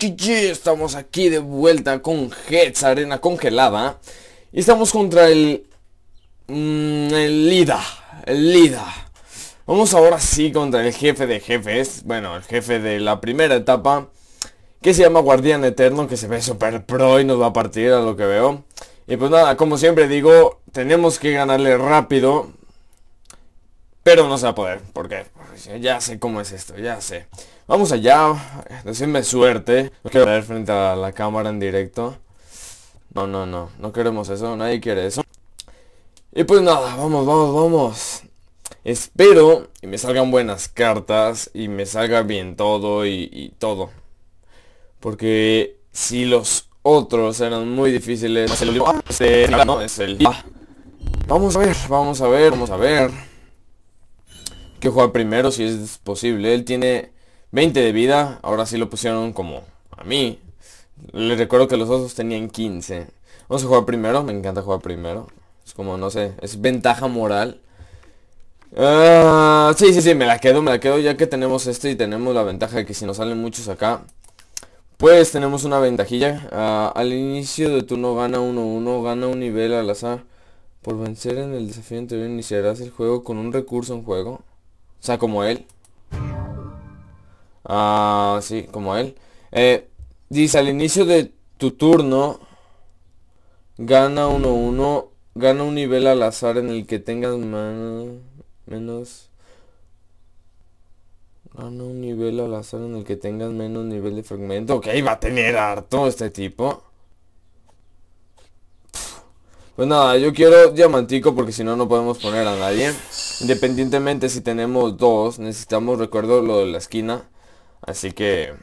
Estamos aquí de vuelta con Heads, arena congelada. Y estamos contra el... Mm, el Lida. El Lida. Vamos ahora sí contra el jefe de jefes. Bueno, el jefe de la primera etapa. Que se llama Guardián Eterno, que se ve super pro y nos va a partir a lo que veo. Y pues nada, como siempre digo, tenemos que ganarle rápido. Pero no se va a poder, porque ya sé cómo es esto, ya sé. Vamos allá, decirme suerte. No quiero ver frente a la cámara en directo. No, no, no, no queremos eso, nadie quiere eso. Y pues nada, vamos, vamos, vamos. Espero y me salgan buenas cartas y me salga bien todo y, todo. Porque si los otros eran muy difíciles, es el Vamos a ver, vamos a ver, vamos a ver. ¿Qué que jugar primero si es posible. Él tiene 20 de vida, ahora sí lo pusieron como a mí. Les recuerdo que los osos tenían 15. Vamos a jugar primero, me encanta jugar primero. Es como, no sé, es ventaja moral. Ah, sí, sí, sí, me la quedo, me la quedo ya que tenemos esto y tenemos la ventaja de que si nos salen muchos acá, pues tenemos una ventajilla. Ah, al inicio de turno gana 1-1, gana un nivel al azar. Por vencer en el desafío anterior iniciarás el juego con un recurso en juego. O sea, como él. Ah, sí, como él. Eh, dice, al inicio de tu turno, gana 1-1, gana un nivel al azar en el que tengas menos... Gana un nivel al azar en el que tengas menos nivel de fragmento. Ok, va a tener harto este tipo. Pues nada, yo quiero diamantico porque si no, no podemos poner a nadie. Independientemente si tenemos dos, necesitamos, recuerdo, lo de la esquina. Así que,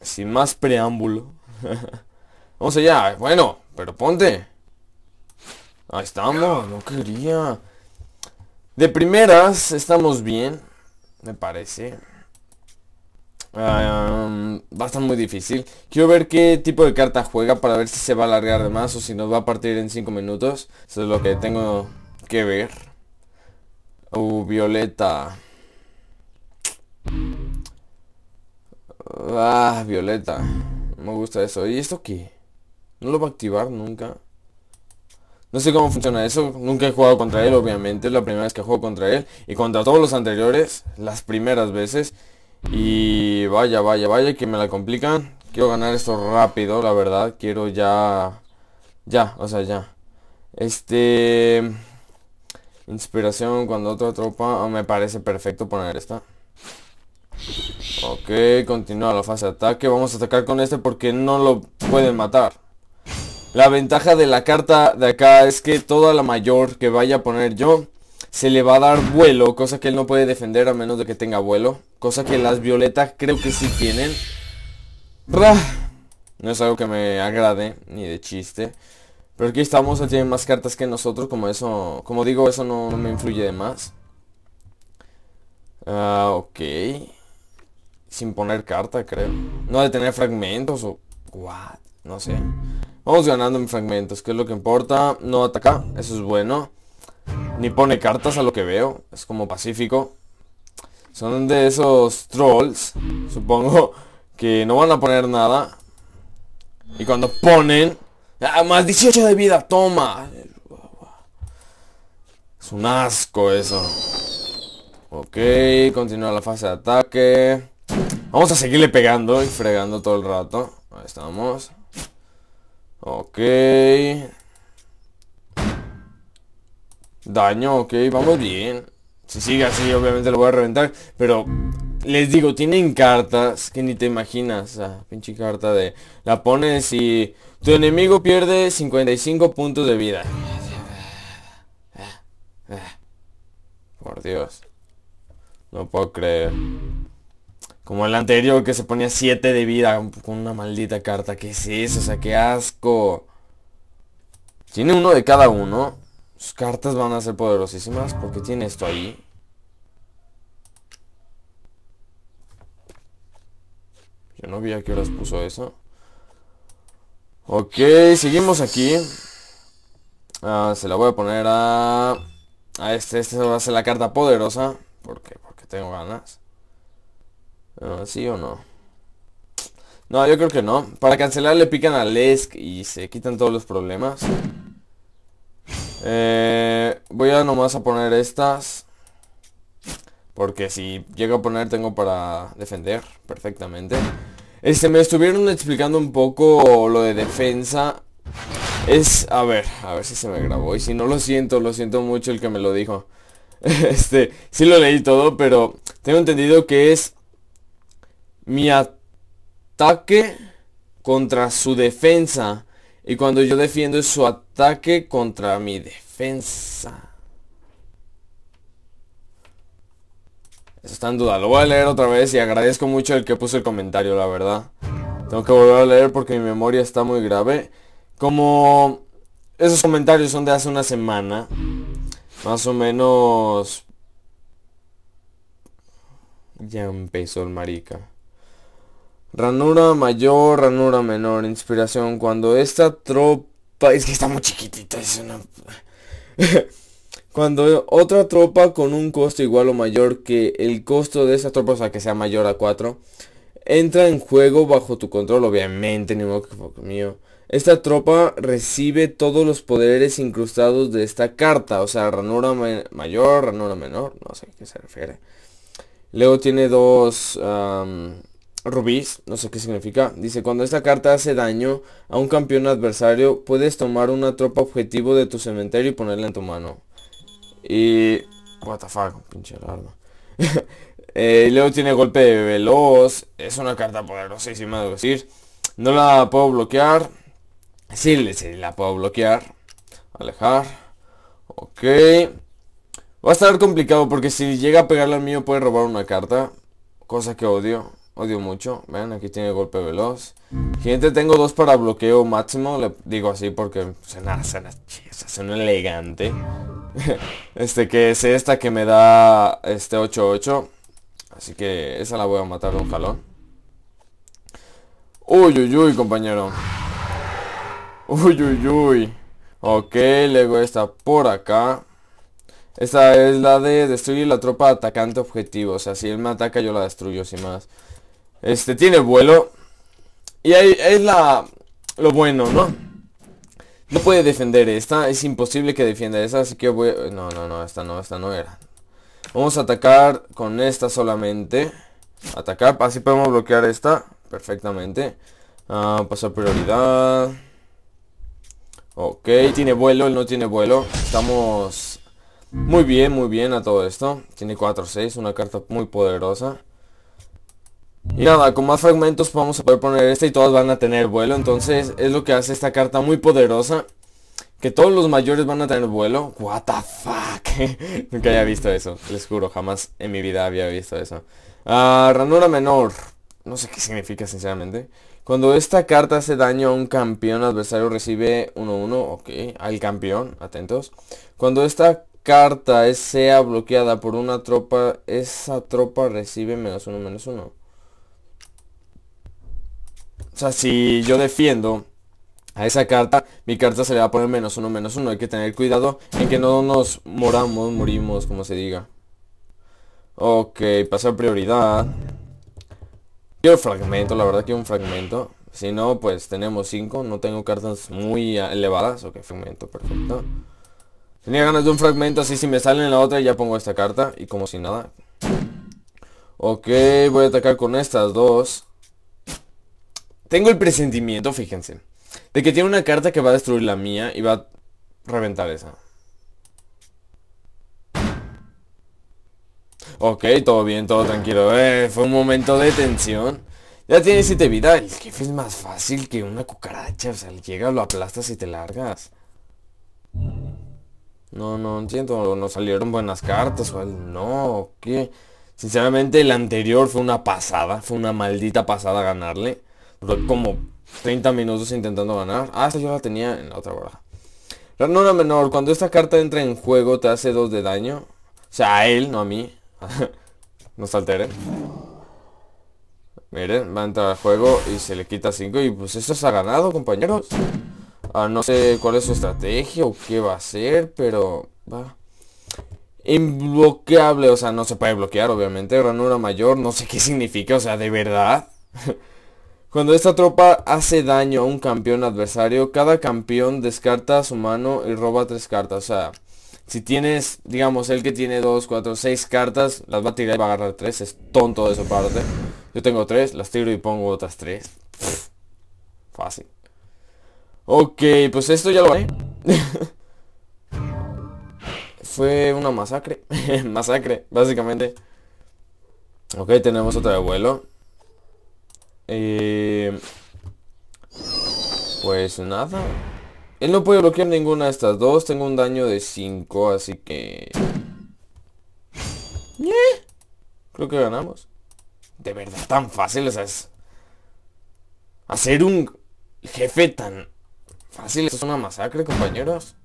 sin más preámbulo. Vamos allá, bueno, pero ponte. Ahí estamos, no quería. De primeras, estamos bien, me parece. va a estar muy difícil. Quiero ver qué tipo de carta juega para ver si se va a alargar de más o si nos va a partir en 5 minutos. Eso es lo que tengo que ver. Uh, Violeta. Ah, violeta. me gusta eso. ¿Y esto qué? No lo va a activar nunca. No sé cómo funciona eso. Nunca he jugado contra él, obviamente. Es la primera vez que juego contra él. Y contra todos los anteriores, las primeras veces. Y vaya, vaya, vaya, que me la complican. Quiero ganar esto rápido, la verdad. Quiero ya... Ya, o sea, ya. Este... Inspiración cuando otra tropa... me parece perfecto poner esta. Ok, continúa la fase de ataque. Vamos a atacar con este porque no lo pueden matar. La ventaja de la carta de acá es que toda la mayor que vaya a poner yo se le va a dar vuelo, cosa que él no puede defender a menos de que tenga vuelo. Cosa que las violetas creo que sí tienen. No es algo que me agrade, ni de chiste. Pero aquí estamos, él tiene más cartas que nosotros, como eso, como digo, eso no, me influye de más. Ah, ok sin poner carta, creo. No de tener fragmentos o... What? No sé. Vamos ganando en fragmentos, que es lo que importa. No ataca, eso es bueno. Ni pone cartas a lo que veo. Es como pacífico. Son de esos trolls, supongo, que no van a poner nada. Y cuando ponen... ¡ah, más 18 de vida! ¡Toma! Es un asco eso. Ok, continúa la fase de ataque. Vamos a seguirle pegando y fregando todo el rato. Ahí estamos. Ok. Daño, ok, vamos bien. Si sigue así, obviamente lo voy a reventar. Pero les digo, tienen cartas que ni te imaginas. pinche carta de... La pones y tu enemigo pierde 55 puntos de vida. Por Dios. No puedo creer. Como el anterior que se ponía 7 de vida con una maldita carta. ¿Qué es eso? O sea, qué asco. Tiene uno de cada uno. Sus cartas van a ser poderosísimas porque tiene esto ahí. Yo no vi a qué horas puso eso. Ok, seguimos aquí. Ah, se la voy a poner a... A este, este va a ser la carta poderosa. ¿Por Porque tengo ganas. Ah, ¿Sí o no? No, yo creo que no. Para cancelar le pican al Lesk y se quitan todos los problemas. Eh, voy a nomás a poner estas. Porque si llego a poner tengo para defender perfectamente. Este, me estuvieron explicando un poco lo de defensa. Es, a ver, a ver si se me grabó. Y si no, lo siento, lo siento mucho el que me lo dijo. Este, sí lo leí todo, pero tengo entendido que es mi ataque contra su defensa y cuando yo defiendo es su ataque contra mi defensa. Eso está en duda. Lo voy a leer otra vez y agradezco mucho el que puso el comentario, la verdad. Tengo que volver a leer porque mi memoria está muy grave. Como esos comentarios son de hace una semana, más o menos... Ya empezó el marica. Ranura mayor, ranura menor, inspiración. Cuando esta tropa... Es que está muy chiquitita, es una... Cuando otra tropa con un costo igual o mayor que el costo de esa tropa, o sea, que sea mayor a 4, entra en juego bajo tu control, obviamente, ni modo que mío. Esta tropa recibe todos los poderes incrustados de esta carta, o sea, ranura mayor, ranura menor, no sé a qué se refiere. Luego tiene dos... Rubis, no sé qué significa, dice, cuando esta carta hace daño a un campeón adversario, puedes tomar una tropa objetivo de tu cementerio y ponerla en tu mano. Y... What the fuck, pinche arma. eh, luego tiene golpe de veloz, es una carta poderosísima, debo decir. No la puedo bloquear. Sí, sí, la puedo bloquear. Alejar. Ok. Va a estar complicado porque si llega a pegarle al mío puede robar una carta. Cosa que odio. Odio mucho. Vean, aquí tiene golpe veloz. Gente, tengo dos para bloqueo máximo. Le digo así porque suena, suena, un elegante. este que es esta que me da este 8-8. Así que esa la voy a matar de un Uy, uy, uy, compañero. Uy, uy, uy. Ok, luego esta por acá. Esta es la de destruir la tropa atacante objetivo. O sea, si él me ataca, yo la destruyo, sin más. Este, tiene vuelo. Y ahí es la... Lo bueno, ¿no? No puede defender esta. Es imposible que defienda esa. Así que voy... No, no, no. Esta no. Esta no era. Vamos a atacar con esta solamente. Atacar. Así podemos bloquear esta. Perfectamente. Ah, pasar prioridad. Ok. Tiene vuelo. Él no tiene vuelo. Estamos... Muy bien, muy bien a todo esto. Tiene 4-6. Una carta muy poderosa. Y nada, con más fragmentos vamos a poder poner esta y todas van a tener vuelo. Entonces es lo que hace esta carta muy poderosa. Que todos los mayores van a tener vuelo. What the fuck. Nunca había visto eso. Les juro, jamás en mi vida había visto eso. Ah, ranura menor. No sé qué significa sinceramente. Cuando esta carta hace daño a un campeón, adversario recibe 1-1. Ok, al campeón, atentos. Cuando esta carta sea bloqueada por una tropa, esa tropa recibe menos 1, menos 1. O sea, si yo defiendo a esa carta, mi carta se le va a poner menos uno, menos uno. Hay que tener cuidado en que no nos moramos, morimos, como se diga. Ok, a prioridad. Yo fragmento, la verdad que un fragmento. Si no, pues tenemos cinco, No tengo cartas muy elevadas. Ok, fragmento, perfecto. Tenía ganas de un fragmento, así si me sale en la otra ya pongo esta carta. Y como si nada. Ok, voy a atacar con estas dos. Tengo el presentimiento, fíjense, de que tiene una carta que va a destruir la mía y va a reventar esa. Ok, todo bien, todo tranquilo. Eh, fue un momento de tensión. Ya tiene 7 vida. El jefe es más fácil que una cucaracha. O sea, llega, lo aplastas y te largas. No, no entiendo. No salieron buenas cartas o algo. No, ¿qué? Sinceramente, la anterior fue una pasada. Fue una maldita pasada ganarle como 30 minutos intentando ganar. Ah, esta yo la tenía en la otra baraja. Ranura menor, cuando esta carta entra en juego te hace 2 de daño. O sea, a él, no a mí. no se alteren. Miren, va a entrar al juego y se le quita 5 y pues eso se ha ganado, compañeros. Ah, no sé cuál es su estrategia o qué va a hacer, pero va. Inbloqueable, o sea, no se puede bloquear, obviamente. Ranura mayor, no sé qué significa, o sea, de verdad. Cuando esta tropa hace daño a un campeón adversario, cada campeón descarta su mano y roba tres cartas. O sea, si tienes, digamos, el que tiene 2, 4, 6 cartas, las va a tirar y va a agarrar tres. Es tonto de su parte. Yo tengo tres, las tiro y pongo otras tres. Fácil. Ok, pues esto ya lo gané. Fue una masacre. masacre, básicamente. Ok, tenemos otra de vuelo. Eh, pues nada. Él no puede bloquear ninguna de estas dos. Tengo un daño de 5, así que... Eh, creo que ganamos. De verdad, tan fácil, es... Hacer un jefe tan fácil. es una masacre, compañeros.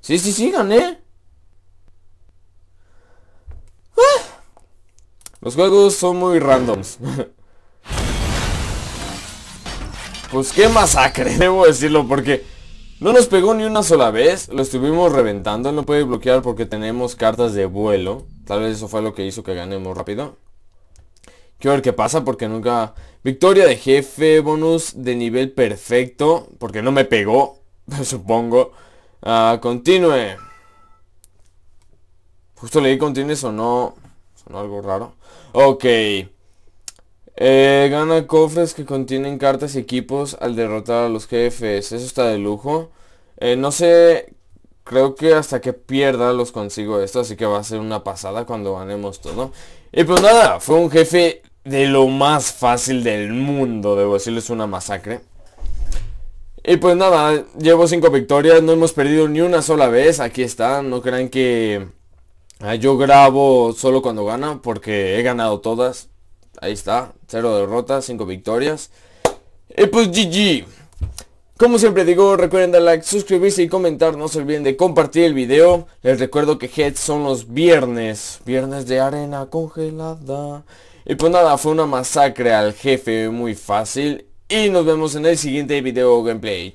Sí, sí, sí, gané. Ah. Los juegos son muy randoms. Pues qué masacre, debo decirlo, porque no nos pegó ni una sola vez. Lo estuvimos reventando, no puede bloquear porque tenemos cartas de vuelo. Tal vez eso fue lo que hizo que ganemos rápido. Quiero ver qué pasa porque nunca... Victoria de jefe, bonus de nivel perfecto, porque no me pegó, supongo. Ah, continúe. Justo leí continúe, no Sonó algo raro. Ok. Eh, gana cofres que contienen cartas y equipos al derrotar a los jefes. Eso está de lujo. Eh, no sé, creo que hasta que pierda los consigo esto, así que va a ser una pasada cuando ganemos todo. Y pues nada, fue un jefe de lo más fácil del mundo, debo decirles una masacre. Y pues nada, llevo 5 victorias, no hemos perdido ni una sola vez, aquí está, no crean que ah, yo grabo solo cuando gana, porque he ganado todas. Ahí está, cero derrotas, cinco victorias. Y pues GG. Como siempre digo, recuerden dar like, suscribirse y comentar. No se olviden de compartir el video. Les recuerdo que heads son los viernes. Viernes de arena congelada. Y pues nada, fue una masacre al jefe muy fácil. Y nos vemos en el siguiente video gameplay.